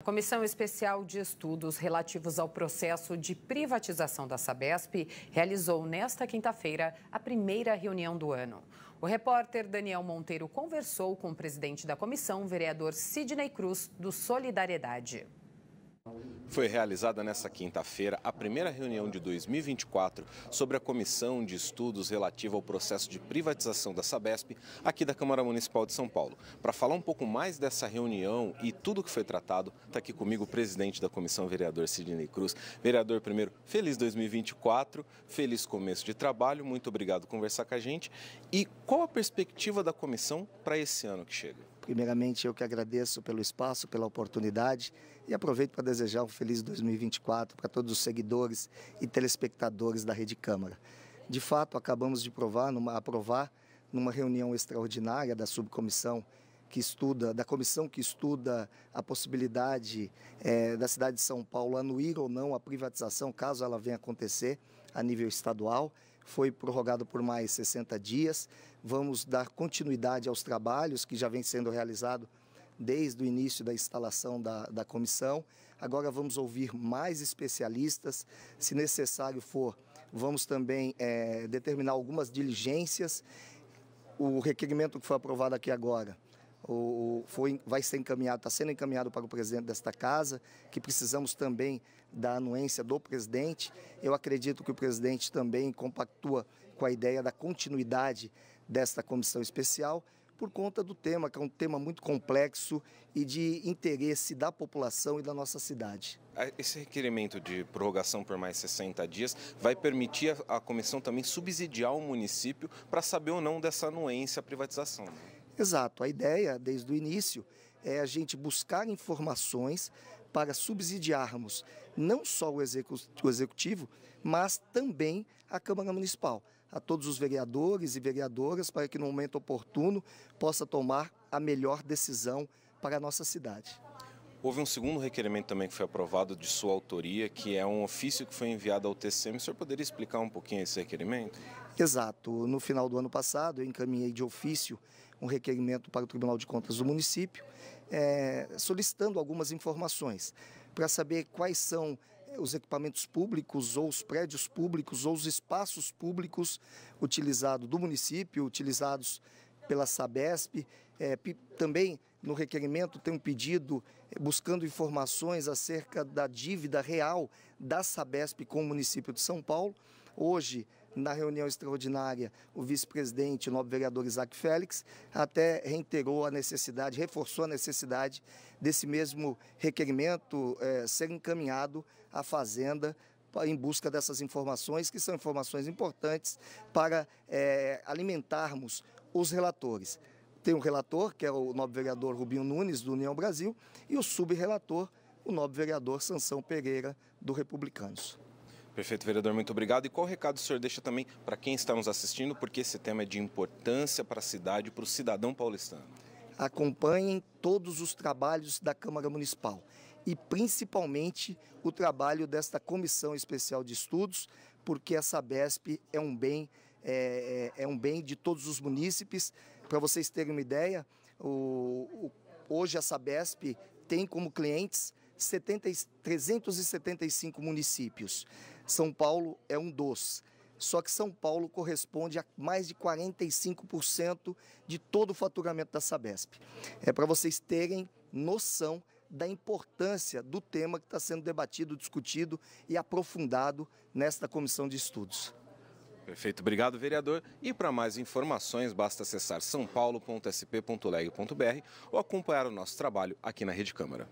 A Comissão Especial de Estudos relativos ao processo de privatização da Sabesp realizou nesta quinta-feira a primeira reunião do ano. O repórter Daniel Monteiro conversou com o presidente da comissão, vereador Sidney Cruz, do Solidariedade. Foi realizada nesta quinta-feira a primeira reunião de 2024 sobre a comissão de estudos relativa ao processo de privatização da Sabesp aqui da Câmara Municipal de São Paulo. Para falar um pouco mais dessa reunião e tudo que foi tratado, está aqui comigo o presidente da comissão, vereador Sidney Cruz. Vereador, primeiro, feliz 2024, feliz começo de trabalho, muito obrigado por conversar com a gente. E qual a perspectiva da comissão para esse ano que chega? Primeiramente, eu que agradeço pelo espaço, pela oportunidade e aproveito para desejar um feliz 2024 para todos os seguidores e telespectadores da Rede Câmara. De fato, acabamos de provar, numa, aprovar numa reunião extraordinária da subcomissão que estuda, da comissão que estuda a possibilidade é, da cidade de São Paulo anuir ou não a privatização, caso ela venha acontecer a nível estadual foi prorrogado por mais 60 dias. Vamos dar continuidade aos trabalhos que já vem sendo realizado desde o início da instalação da, da comissão. Agora vamos ouvir mais especialistas. Se necessário for, vamos também é, determinar algumas diligências. O requerimento que foi aprovado aqui agora o, foi, vai ser encaminhado, está sendo encaminhado para o presidente desta casa, que precisamos também da anuência do presidente. Eu acredito que o presidente também compactua com a ideia da continuidade desta comissão especial, por conta do tema, que é um tema muito complexo e de interesse da população e da nossa cidade. Esse requerimento de prorrogação por mais 60 dias vai permitir a comissão também subsidiar o município para saber ou não dessa anuência à privatização. Né? Exato. A ideia, desde o início, é a gente buscar informações para subsidiarmos não só o executivo, mas também a Câmara Municipal, a todos os vereadores e vereadoras, para que no momento oportuno possa tomar a melhor decisão para a nossa cidade. Houve um segundo requerimento também que foi aprovado de sua autoria, que é um ofício que foi enviado ao TCM. O senhor poderia explicar um pouquinho esse requerimento? Exato. No final do ano passado, eu encaminhei de ofício um requerimento para o Tribunal de Contas do município, é, solicitando algumas informações para saber quais são eh, os equipamentos públicos ou os prédios públicos ou os espaços públicos utilizados do município, utilizados pela Sabesp, é, também no requerimento tem um pedido eh, buscando informações acerca da dívida real da Sabesp com o município de São Paulo. Hoje, na reunião extraordinária, o vice-presidente, o nobre vereador Isaac Félix, até reiterou a necessidade, reforçou a necessidade desse mesmo requerimento é, ser encaminhado à Fazenda em busca dessas informações, que são informações importantes para é, alimentarmos os relatores. Tem o relator, que é o nobre vereador Rubinho Nunes, do União Brasil, e o subrelator, o nobre vereador Sansão Pereira, do Republicanos. Perfeito, vereador, muito obrigado. E qual recado o senhor deixa também para quem está nos assistindo, porque esse tema é de importância para a cidade, para o cidadão paulistano? Acompanhem todos os trabalhos da Câmara Municipal e principalmente o trabalho desta Comissão Especial de Estudos, porque essa BESP é um bem, é, é, é um bem de todos os munícipes, para vocês terem uma ideia, o, o, hoje a Sabesp tem como clientes 70, 375 municípios. São Paulo é um dos. Só que São Paulo corresponde a mais de 45% de todo o faturamento da Sabesp. É para vocês terem noção da importância do tema que está sendo debatido, discutido e aprofundado nesta comissão de estudos. Perfeito, obrigado, vereador. E para mais informações, basta acessar sãopaulo.sp.leg.br ou acompanhar o nosso trabalho aqui na Rede Câmara.